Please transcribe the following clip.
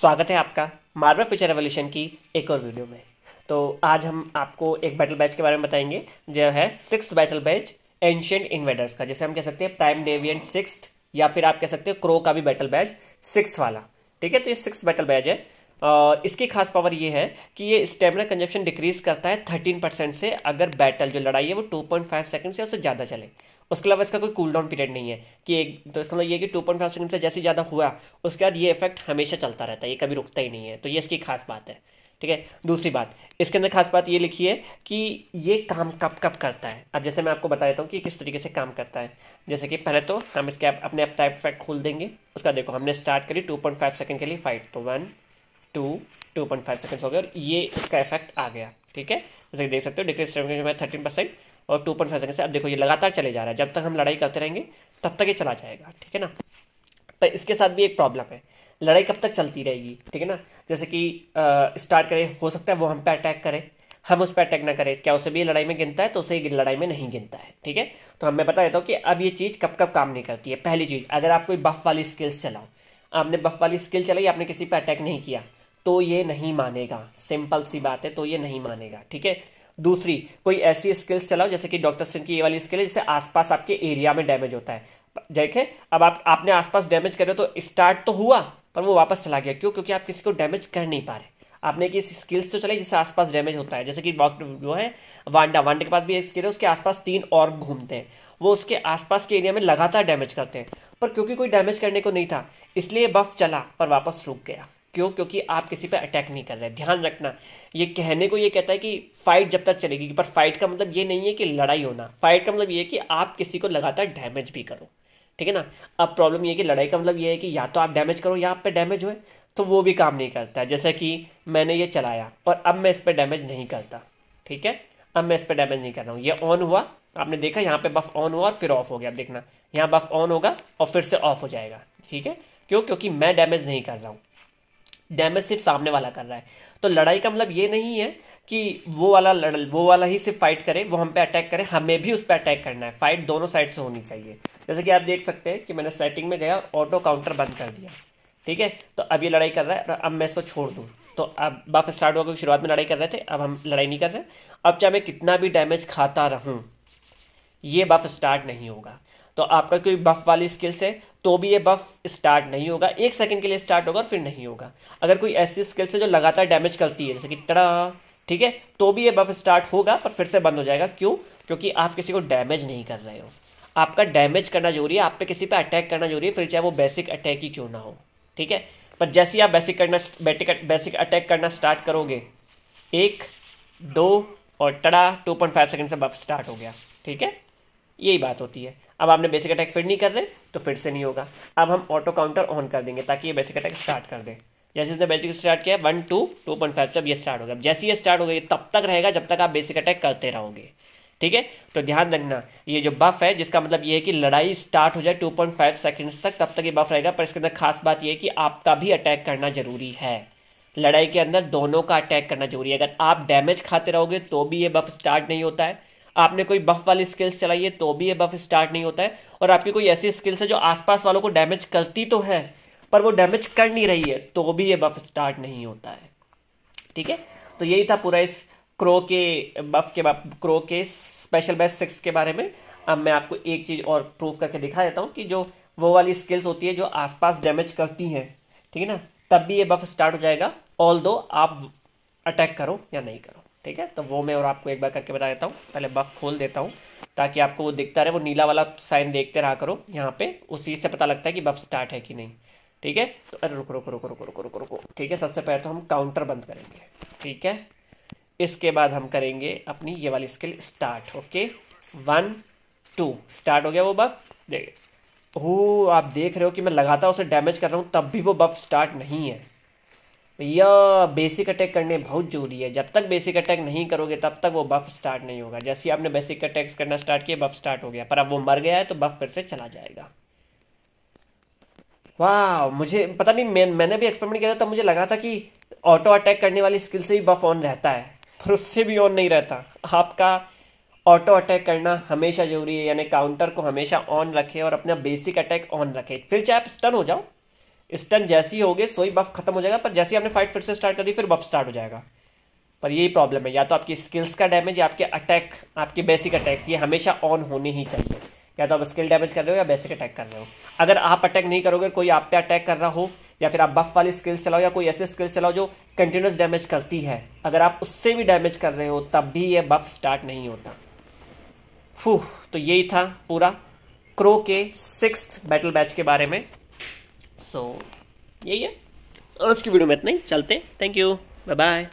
स्वागत है आपका मार्बल फ्यूचर रेवोल्यूशन की एक और वीडियो में तो आज हम आपको एक बैटल बैच के बारे में बताएंगे जो है six battle batch ancient invaders का जैसे हम कह सकते हैं प्राइम डेवियन सिक्स या फिर आप कह सकते हैं क्रो का भी बैटल बैच सिक्स वाला ठीक है तो ये सिक्स बैटल बैच है इसकी खास पावर ये है कि ये स्टेमिना कंजप्शन डिक्रीज करता है थर्टीन परसेंट से अगर बैटल जो लड़ाई है वो टू पॉइंट फाइव सेकेंड से उससे ज़्यादा चले उसके अलावा इसका कोई कूल डाउन पीरियड नहीं है कि एक तो इसका मतलब ये कि टू पॉइंट फाइव सेकंड से जैसे ज़्यादा हुआ उसके बाद ये इफेक्ट हमेशा चलता रहता है ये कभी रुकता ही नहीं है तो ये इसकी खास बात है ठीक है दूसरी बात इसके अंदर खास बात ये लिखी है कि ये काम कब कब करता है अब जैसे मैं आपको बता देता हूँ कि किस तरीके से काम करता है जैसे कि पहले तो हम इसके अपने आप टाइप फैक्ट खोल देंगे उसका देखो हमने स्टार्ट करी टू पॉइंट फाइव सेकेंड के लिए फाइट तो one two two point five seconds हो गए और ये इसका इफेक्ट आ गया ठीक है जैसे देख सकते हो डिक्रीज टेम्परेचर में थर्टीन परसेंट और टू पॉइंट फाइव सेकेंड से अब देखो ये लगातार चले जा रहा है जब तक हम लड़ाई करते रहेंगे तब तक ये चला जाएगा ठीक है ना पर इसके साथ भी एक प्रॉब्लम है लड़ाई कब तक चलती रहेगी ठीक है ना जैसे कि स्टार्ट करें हो सकता है वो हम पे अटैक करें हम उस पर अटैक ना करें क्या उसे भी लड़ाई में गिनता है तो उसे लड़ाई में नहीं गिनता है ठीक है तो हम मैं बता देता हूँ कि अब ये चीज़ कब कब काम नहीं करती है पहली चीज़ अगर आप कोई बफ वाली स्किल्स चलाओ आपने बफ वाली स्किल चलाई आपने किसी पर अटैक नहीं किया तो ये नहीं मानेगा सिंपल सी बात है तो ये नहीं मानेगा ठीक है दूसरी कोई ऐसी स्किल्स चलाओ जैसे कि डॉक्टर सिंह की ये वाली स्किल है जिससे आसपास आपके एरिया में डैमेज होता है देखे अब आप आपने आसपास डैमेज करे तो स्टार्ट तो हुआ पर वो वापस चला गया क्यों क्योंकि आप किसी को डैमेज कर नहीं पा रहे आपने की स्किल्स तो चलाई जिससे आसपास डैमेज होता है जैसे कि जो है वांडा वांडा के पास भी एक स्किल है उसके आसपास तीन और घूमते हैं वो उसके आसपास के एरिया में लगातार डैमेज करते हैं पर क्योंकि कोई डैमेज करने को नहीं था इसलिए बफ चला पर वापस रुक गया क्यों क्योंकि आप किसी पर अटैक नहीं कर रहे ध्यान रखना ये कहने को ये कहता है कि फाइट जब तक चलेगी पर फाइट का मतलब ये नहीं है कि लड़ाई होना फाइट का मतलब ये है कि आप किसी को लगातार डैमेज भी करो ठीक है ना अब प्रॉब्लम ये है कि लड़ाई का मतलब ये है कि या तो आप डैमेज करो या आप पे डैमेज हुए तो वो भी काम नहीं करता है जैसे कि मैंने ये चलाया और अब मैं इस पर डैमेज नहीं करता ठीक है अब मैं इस पर डैमेज नहीं कर रहा हूँ ये ऑन हुआ आपने देखा यहाँ पे बफ ऑन हुआ और फिर ऑफ हो गया अब देखना यहाँ बफ ऑन होगा और फिर से ऑफ हो जाएगा ठीक है क्यों क्योंकि मैं डैमेज नहीं कर रहा हूँ डैमेज सिर्फ सामने वाला कर रहा है तो लड़ाई का मतलब ये नहीं है कि वो वाला लड़ वो वाला ही सिर्फ फाइट करे वो हम पे अटैक करे हमें भी उस पर अटैक करना है फाइट दोनों साइड से होनी चाहिए जैसे कि आप देख सकते हैं कि मैंने सेटिंग में गया ऑटो काउंटर बंद कर दिया ठीक है तो अब ये लड़ाई कर रहा है अब मैं इसको छोड़ दूँ तो अब बाफ स्टार्ट हुआ क्योंकि शुरुआत में लड़ाई कर रहे थे अब हम लड़ाई नहीं कर रहे अब चाहे मैं कितना भी डैमेज खाता रहूँ ये बफ स्टार्ट नहीं होगा तो आपका कोई बफ वाली स्किल्स है तो भी ये बफ स्टार्ट नहीं होगा एक सेकंड के लिए स्टार्ट होगा और फिर नहीं होगा अगर कोई ऐसी स्किल्स है जो लगातार डैमेज करती है जैसे कि टड़ा ठीक है तो भी ये बफ स्टार्ट होगा पर फिर से बंद हो जाएगा क्यों क्योंकि आप किसी को डैमेज नहीं कर रहे हो आपका डैमेज करना जरूरी है आप पे किसी पे अटैक करना जरूरी है फिर चाहे वो बेसिक अटैक ही क्यों ना हो ठीक है पर जैसे ही आप बेसिक करना बेसिक अटैक करना स्टार्ट करोगे एक दो और टड़ा टू पॉइंट फाइव सेकेंड से बफ स्टार्ट हो गया ठीक है यही बात होती है अब आपने बेसिक अटैक फिर नहीं कर रहे तो फिर से नहीं होगा अब हम ऑटो काउंटर ऑन कर देंगे ताकि ये बेसिक अटैक स्टार्ट कर दे जैसे इसने बेसिक स्टार्ट किया one two two point five से अब ये स्टार्ट होगा जैसे ये स्टार्ट होगा ये तब तक रहेगा जब तक आप बेसिक अटैक करते रहोगे ठीक है तो ध्यान रखना ये जो बफ है जिसका मतलब ये है कि लड़ाई स्टार्ट हो जाए 2.5 सेकंड्स तक तब तक ये बफ रहेगा पर इसके अंदर खास बात ये है कि आपका भी अटैक करना जरूरी है लड़ाई के अंदर दोनों का अटैक करना जरूरी है अगर आप डैमेज खाते रहोगे तो भी ये बफ स्टार्ट नहीं होता है आपने कोई बफ वाली स्किल्स चलाई है तो भी ये बफ स्टार्ट नहीं होता है और आपकी कोई ऐसी स्किल्स है जो आसपास वालों को डैमेज करती तो है पर वो डैमेज कर नहीं रही है तो भी ये बफ स्टार्ट नहीं होता है ठीक है तो यही था पूरा इस क्रो के बफ के क्रो के स्पेशल बेस्ट सिक्स के बारे में अब मैं आपको एक चीज़ और प्रूव करके दिखा देता हूँ कि जो वो वाली स्किल्स होती है जो आसपास डैमेज करती हैं ठीक है ना तब भी ये बफ स्टार्ट हो जाएगा ऑल दो आप अटैक करो या नहीं करो ठीक है तो वो मैं और आपको एक बार करके बता देता हूँ पहले बफ खोल देता हूँ ताकि आपको वो दिखता रहे वो नीला वाला साइन देखते रहा करो यहाँ पे उसी से पता लगता है कि बफ स्टार्ट है कि नहीं ठीक है तो अरे रुको रुको रुको रुको रुको रुको रुको ठीक है सबसे पहले तो हम काउंटर बंद करेंगे ठीक है इसके बाद हम करेंगे अपनी ये वाली skill start okay one two start हो गया वो बफ देख हो आप देख रहे हो कि मैं लगातार उसे डैमेज कर रहा हूँ तब भी वो बफ स्टार्ट नहीं है यह बेसिक अटैक करने बहुत जरूरी है जब तक बेसिक अटैक नहीं करोगे तब तक वो बफ स्टार्ट नहीं होगा जैसे आपने बेसिक अटैक्स करना स्टार्ट किया बफ स्टार्ट हो गया पर अब वो मर गया है तो बफ फिर से चला जाएगा वाह मुझे पता नहीं मैं मैंने भी एक्सपेरिमेंट किया था तब मुझे लगा था कि ऑटो अटैक करने वाली स्किल से भी बफ ऑन रहता है पर उससे भी ऑन नहीं रहता आपका ऑटो अटैक करना हमेशा जरूरी है यानी काउंटर को हमेशा ऑन रखे और अपना बेसिक अटैक ऑन रखे फिर चाहे आप स्टन हो जाओ स्टन जैसी सो सोई बफ खत्म हो जाएगा पर जैसे आपने फाइट फिर से स्टार्ट कर दी फिर बफ स्टार्ट हो जाएगा पर यही प्रॉब्लम है या तो आपकी स्किल्स का डैमेज या आपके अटैक आपके बेसिक अटैक्स ये हमेशा ऑन होने ही चाहिए या तो आप स्किल डैमेज कर रहे हो या बेसिक अटैक कर रहे हो अगर आप अटैक नहीं करोगे कोई आप पे अटैक कर रहा हो या फिर आप बफ वाली स्किल्स चलाओ या कोई ऐसे स्किल्स चलाओ जो कंटिन्यूस डैमेज करती है अगर आप उससे भी डैमेज कर रहे हो तब भी ये बफ स्टार्ट नहीं होता फूह तो यही था पूरा क्रो के सिक्स बैटल बैच के बारे में सो यही है आज की वीडियो में इतना ही चलते थैंक यू बाय बाय